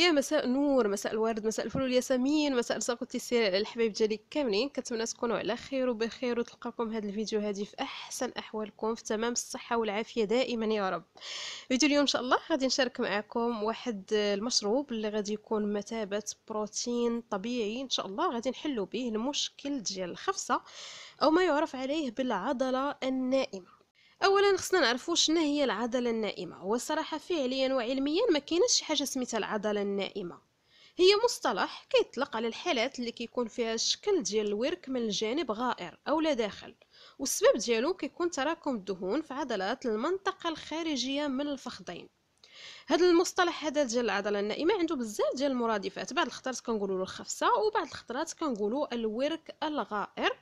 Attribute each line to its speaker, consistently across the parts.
Speaker 1: يا مساء النور مساء الورد مساء الفل والياسمين مساء الساقوتي الحبايب ديالي كاملين كنتمنى تكونوا على خير وبخير وتلقاكم هذا الفيديو هذه في احسن احوالكم في تمام الصحه والعافيه دائما يا رب فيديو اليوم ان شاء الله غادي نشارك معكم واحد المشروب اللي غادي يكون مثابه بروتين طبيعي ان شاء الله غادي نحلوا به المشكل ديال الخفصه او ما يعرف عليه بالعضله النائمه اولا خصنا نعرفوا شنو هي العضله النائمه والصراحه فعليا وعلميا ما كاينش شي حاجه سميتها العضله النائمه هي مصطلح كيطلق على الحالات اللي كيكون فيها الشكل ديال الورك من الجانب غائر او لا داخل والسبب ديالو كيكون تراكم الدهون في عضلات المنطقه الخارجيه من الفخذين هذا المصطلح هذا ديال العضله النائمه عنده بزاف ديال المرادفات بعض الخطرات كنقولوا له الخفصه وبعض الخطرات كنقولوا الورك الغائر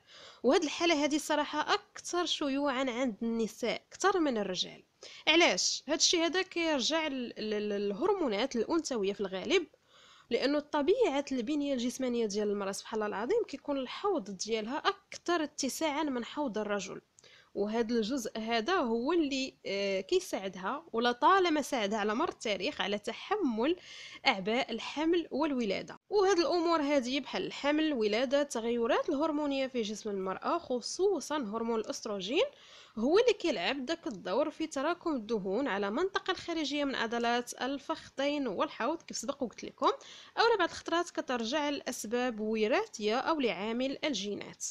Speaker 1: وهاد الحاله هذه صراحه اكثر شيوعا عند النساء اكثر من الرجال علاش هذا الشيء هذا كيرجع للهرمونات الانثويه في الغالب لانه طبيعه البنيه الجسمانيه ديال المراه سبحان الله العظيم كيكون الحوض ديالها اكثر اتساعا من حوض الرجل وهذا الجزء هذا هو اللي آه، كيساعدها ولا طالما ساعدها على مر التاريخ على تحمل اعباء الحمل والولاده وهذه الامور هذه بحال الحمل الولاده التغيرات الهرمونيه في جسم المراه خصوصا هرمون الاستروجين هو اللي كيلعب داك الدور في تراكم الدهون على المنطقه الخارجيه من عضلات الفخذين والحوض كيف سبق وقلت لكم او بعض الخطرات كترجع لاسباب وراثيه او لعامل الجينات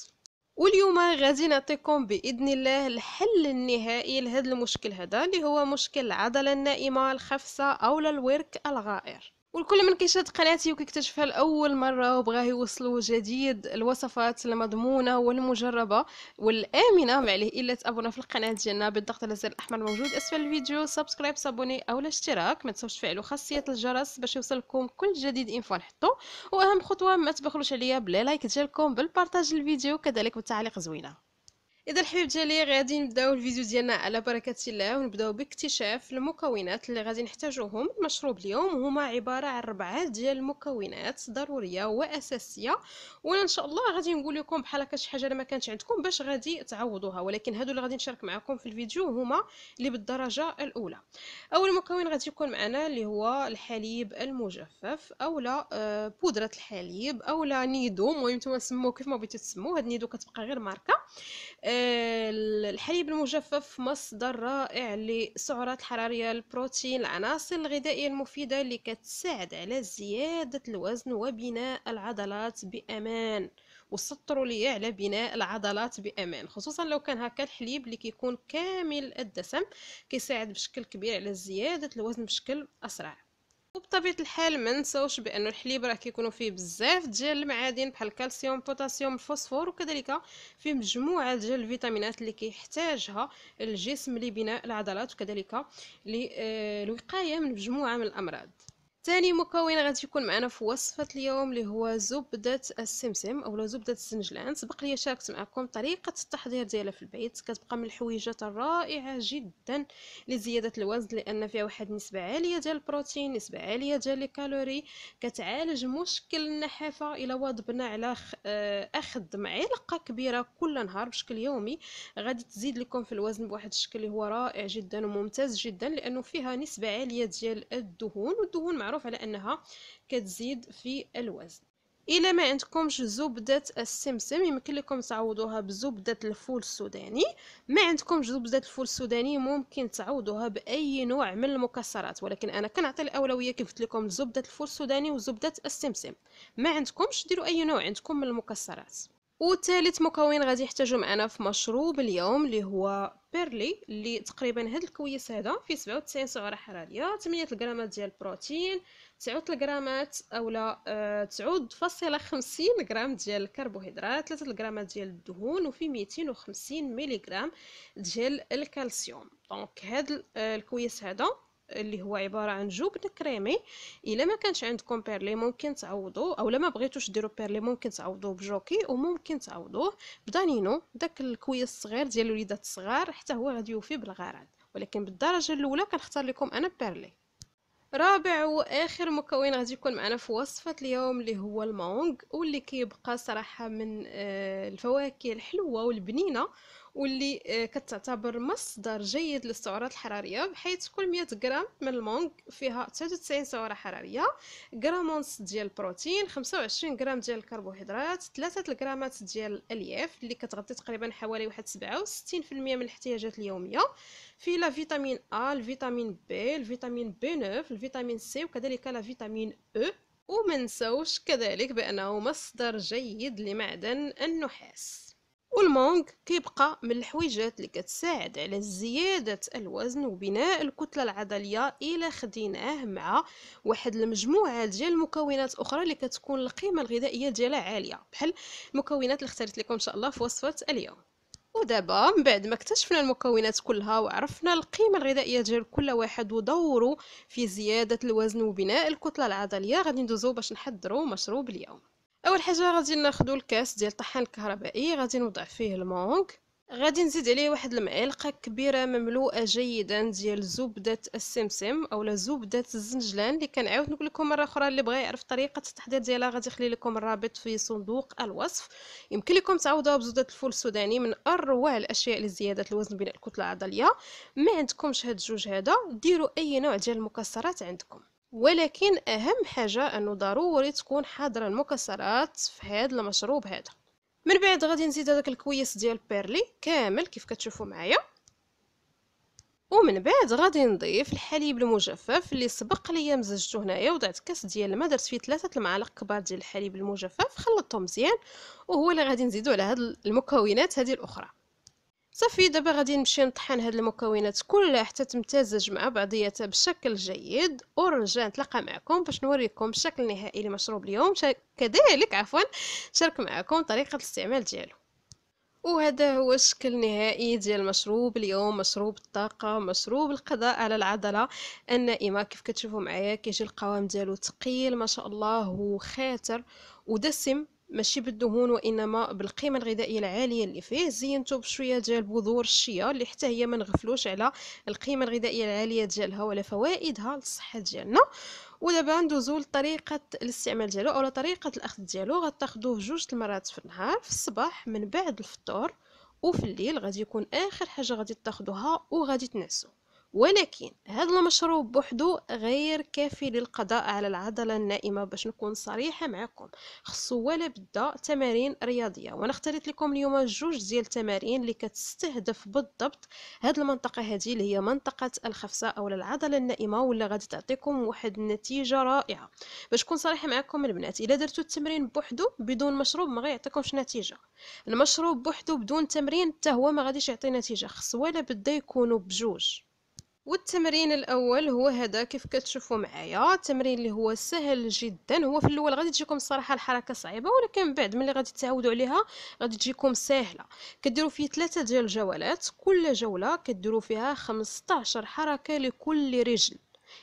Speaker 1: واليوم غادي نعطيكم باذن الله الحل النهائي لهذا المشكل هذا اللي هو مشكل العضله النائمه الخفسه او الورك الغائر والكل من كيشاهد قناتي وكيكتشفها لاول مره وبغاه يوصلو جديد الوصفات المضمونه والمجربه والامنه ما عليه الا تابونا في القناه ديالنا بالضغط على الزر الاحمر الموجود اسفل الفيديو سبسكرايب سابوني او الاشتراك ما تنساوش تفعلوا خاصيه الجرس باش يوصلكم كل جديد ان فوا نحطو واهم خطوه ما تبخلوش عليا بلا لايك ديالكم بالبارطاج الفيديو كذلك بالتعليق زوينه اذا الحبيب ديالي غادي نبداو الفيديو ديالنا على بركه الله ونبداو باكتشاف المكونات اللي غادي نحتاجوهم المشروب اليوم هما عباره عن ربعه ديال المكونات ضروريه واساسيه وانا ان شاء الله غادي نقول لكم بحال هكا شي حاجه اللي ما كانتش عندكم باش غادي تعوضوها ولكن هادو اللي غادي نشارك معكم في الفيديو هما اللي بالدرجه الاولى اول مكون غادي يكون معنا اللي هو الحليب المجفف اولا آه، بودره الحليب اولا نيدو المهم نتوما سموه كيف ما بغيتو تسموه هاد نيدو كتبقى غير ماركه آه، الحليب المجفف مصدر رائع للسعرات الحرارية البروتين العناصر الغذائية المفيدة اللي كتساعد على زيادة الوزن وبناء العضلات بأمان وسطروا لي على بناء العضلات بامان خصوصا لو كان هكا الحليب اللي كيكون كامل الدسم كيساعد بشكل كبير على زياده الوزن بشكل اسرع وبطبيعه الحال ما نساوش بانه الحليب راه كيكونوا فيه بزاف ديال المعادن بحال الكالسيوم بوتاسيوم الفوسفور وكذلك فيه مجموعه ديال الفيتامينات اللي كيحتاجها الجسم لبناء العضلات وكذلك للوقايه آه، من مجموعه من الامراض ثاني مكون غادي يكون معنا في وصفه اليوم اللي هو زبده السمسم اولا زبده السنجلان سبق لي شاركت معكم طريقه التحضير ديالها في البيت كتبقى من الحويجات الرائعه جدا لزياده الوزن لان فيها واحد نسبه عاليه ديال البروتين نسبه عاليه ديال الكالوري كتعالج مشكل النحافه الا واظبنا على آه، اخذ معلقه كبيره كل نهار بشكل يومي غادي تزيد لكم في الوزن بواحد الشكل اللي هو رائع جدا وممتاز جدا لانه فيها نسبه عاليه ديال الدهون والدهون معروف معروف على انها كتزيد في الوزن الا ما عندكمش زبده السمسم يمكن لكم تعوضوها بزبده الفول السوداني ما عندكمش زبده الفول السوداني ممكن تعوضوها باي نوع من المكسرات ولكن انا كنعطي الاولويه كيف قلت لكم زبده الفول السوداني وزبده السمسم ما عندكمش ديروا اي نوع عندكم من المكسرات وثالث مكون غادي يحتاجو معنا في مشروب اليوم اللي هو بيرلي اللي تقريبا هاد الكويس هذا في 97 سعره حراريه 8 غرامات ديال البروتين 9 غرامات اولا 9.50 آه، غرام ديال الكربوهيدرات 3 غرامات ديال الدهون وفي 250 ميلي غرام ديال الكالسيوم دونك هاد آه، الكويس هذا اللي هو عباره عن جبن كريمي الا ما كانش عندكم بيرلي ممكن تعوضوه اولا لما بغيتوش ديروا بيرلي ممكن تعوضوه بجوكي وممكن تعوضوه بدانينو داك الكوي الصغير ديال الوليدات الصغار حتى هو غادي يوفي بالغرض ولكن بالدرجه الاولى كنختار لكم انا بيرلي رابع واخر مكون غادي يكون معنا في وصفه اليوم اللي هو المونغ واللي كيبقى صراحه من آه، الفواكه الحلوه والبنينه واللي آه، كتعتبر مصدر جيد للسعرات الحراريه بحيث كل 100 غرام من المونغ فيها 99 سعره حراريه غرام ونص ديال البروتين 25 غرام ديال الكربوهيدرات 3 غرامات ديال الالياف اللي كتغطي تقريبا حوالي واحد 67% من الاحتياجات اليوميه في لا فيتامين ا الفيتامين بي الفيتامين بي 9 الفيتامين سي وكذلك لا فيتامين او e. ومنسوش كذلك بانه مصدر جيد لمعدن النحاس والمونغ كيبقى من الحويجات اللي كتساعد على زيادة الوزن وبناء الكتلة العضلية إلا خديناه مع واحد المجموعة ديال المكونات أخرى اللي كتكون القيمة الغذائية ديالها عالية بحال المكونات اللي اخترت لكم إن شاء الله في وصفة اليوم ودابا من بعد ما اكتشفنا المكونات كلها وعرفنا القيمه الغذائيه ديال كل واحد ودوره في زياده الوزن وبناء الكتله العضليه غادي ندوزو باش نحضروا مشروب اليوم اول حاجه غادي ناخذ الكاس ديال الطحان الكهربائي غادي نوضع فيه المونغ غادي نزيد عليه واحد المعلقه كبيره مملوءه جيدا ديال زبده السمسم اولا زبده الزنجلان اللي كنعاود نقول لكم مره اخرى اللي بغى يعرف طريقه التحضير ديالها غادي نخلي لكم الرابط في صندوق الوصف يمكن لكم تعوضوها بزبده الفول السوداني من اروع الاشياء لزياده الوزن بناء الكتله العضليه ما عندكمش هاد الجوج هذا ديروا اي نوع ديال المكسرات عندكم ولكن أهم حاجة أنه ضروري تكون حاضرة المكسرات في هذا المشروب هذا من بعد غادي نزيد هذاك الكويس ديال بيرلي كامل كيف كتشوفوا معايا ومن بعد غادي نضيف الحليب المجفف اللي سبق ليا مزجته هنايا وضعت كاس ديال الماء درت فيه ثلاثة المعالق كبار ديال الحليب المجفف خلطته مزيان وهو اللي غادي نزيدو على هاد المكونات هذه الاخرى صافي دابا غادي نمشي نطحن هاد المكونات كلها حتى تمتزج مع بعضياتها بشكل جيد ونرجع نتلاقى معكم باش نوريكم الشكل النهائي لمشروب اليوم كذلك عفوا شارك معكم طريقه الاستعمال ديالو وهذا هو الشكل النهائي ديال مشروب اليوم مشروب الطاقة مشروب القضاء على العضلة النائمة كيف كتشوفوا معايا كيجي القوام ديالو ثقيل ما شاء الله وخاتر ودسم ماشي بالدهون وانما بالقيمه الغذائيه العاليه اللي فيه زينته بشويه ديال بذور الشيا اللي حتى هي ما نغفلوش على القيمه الغذائيه العاليه ديالها ولا فوائدها للصحه ديالنا ودابا ندوزو لطريقه الاستعمال ديالو اولا طريقه الاخذ ديالو غتاخذوه جوج المرات في النهار في الصباح من بعد الفطور وفي الليل غادي يكون اخر حاجه غادي تاخذوها وغادي تنعسو ولكن هذا المشروب بوحدو غير كافي للقضاء على العضله النائمه باش نكون صريحه معكم خصو ولا بدا تمارين رياضيه وانا اختاريت لكم اليوم جوج ديال التمارين اللي كتستهدف بالضبط هاد المنطقه هذه اللي هي منطقه الخفسه او العضله النائمه ولا غادي تعطيكم واحد النتيجه رائعه باش نكون صريحه معكم البنات الا درتو التمرين بوحدو بدون مشروب ما غيعطيكمش نتيجه المشروب بوحدو بدون تمرين حتى هو ما غاديش يعطي نتيجه خصو ولا بدا يكونوا بجوج والتمرين الاول هو هذا كيف كتشوفوا معايا التمرين اللي هو سهل جدا هو في الاول غادي تجيكم الصراحه الحركه صعيبه ولكن بعد ملي غادي تعودوا عليها غادي تجيكم سهله كديروا فيه ثلاثه ديال الجولات كل جوله كديروا فيها 15 حركه لكل رجل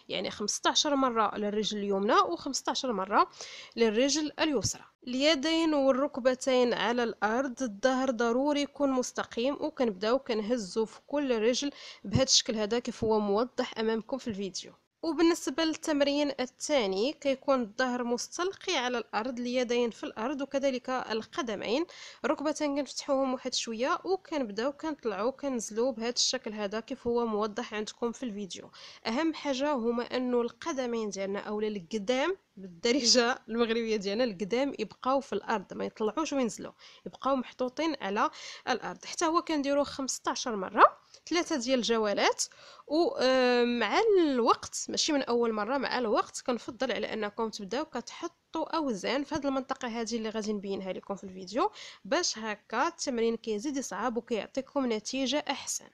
Speaker 1: يعني 15 مرة للرجل اليمنى و15 مرة للرجل اليسرى اليدين والركبتين على الارض الظهر ضروري يكون مستقيم وكنبداو كنهزو في كل رجل بهذا الشكل هذا كيف هو موضح امامكم في الفيديو وبالنسبة للتمرين الثاني كيكون الظهر مستلقي على الأرض اليدين في الأرض وكذلك القدمين ركبتين كنفتحوهم واحد شوية وكنبداو كنطلعو كنزلو بهذا الشكل هذا كيف هو موضح عندكم في الفيديو أهم حاجة هما أنه القدمين ديالنا أولا القدام بالدارجه المغربيه ديالنا القدام يبقاو في الارض ما يطلعوش وينزلو يبقاو محطوطين على الارض حتى هو كنديرو 15 مره ثلاثه ديال الجوالات ومع الوقت ماشي من اول مره مع الوقت كنفضل على انكم تبداو كتحطوا اوزان في هذه المنطقه هذه اللي غادي نبينها لكم في الفيديو باش هكا التمرين كيزيد يصعب وكيعطيكم نتيجه احسن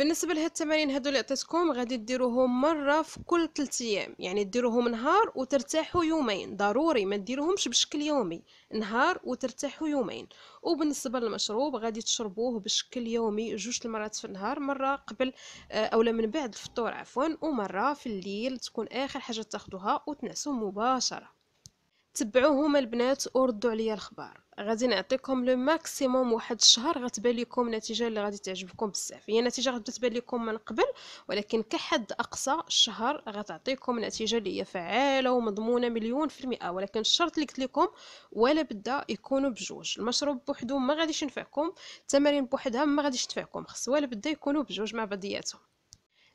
Speaker 1: بالنسبه لهاد التمارين هادو اللي عطيتكم غادي ديروهم مره في كل 3 ايام يعني ديروهم نهار وترتاحوا يومين ضروري ما ديروهمش بشكل يومي نهار وترتاحوا يومين وبالنسبه للمشروب غادي تشربوه بشكل يومي جوج المرات في النهار مره قبل آه، اولا من بعد الفطور عفوا ومره في الليل تكون اخر حاجه تاخدوها وتنعسوا مباشره هما البنات وردوا عليا الخبار غادي نعطيكم لو ماكسيموم واحد الشهر غتبان لكم النتيجه اللي غادي تعجبكم بزاف هي النتيجه غتبدا تبان لكم من قبل ولكن كحد اقصى الشهر غتعطيكم نتيجه اللي هي فعاله ومضمونه مليون في المئه ولكن الشرط اللي قلت لكم ولا بدا يكونوا بجوج المشروب بوحدو ما غاديش ينفعكم التمارين بوحدها ما غاديش تنفعكم خص ولا بدا يكونوا بجوج مع بعضياتهم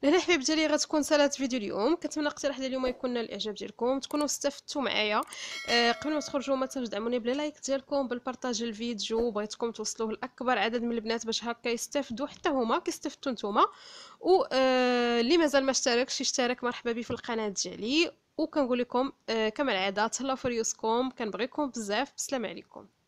Speaker 1: لهنا حبيب ديالي غتكون سالات فيديو اليوم كنتمنى اقتراح ديال اليوم يكون نال الاعجاب ديالكم تكونوا استفدتوا معايا آه قبل ما تخرجوا ما تنساوش دعموني بلايك ديالكم بالبارطاج الفيديو بغيتكم توصلوه لاكبر عدد من البنات باش هكا يستافدوا حتى هما كيستافدوا نتوما و آه، اللي آه مازال ما اشتركش يشترك مرحبا بي في القناه ديالي وكنقول لكم آه كما العاده تهلاو في ريوسكم كنبغيكم بزاف بسلام عليكم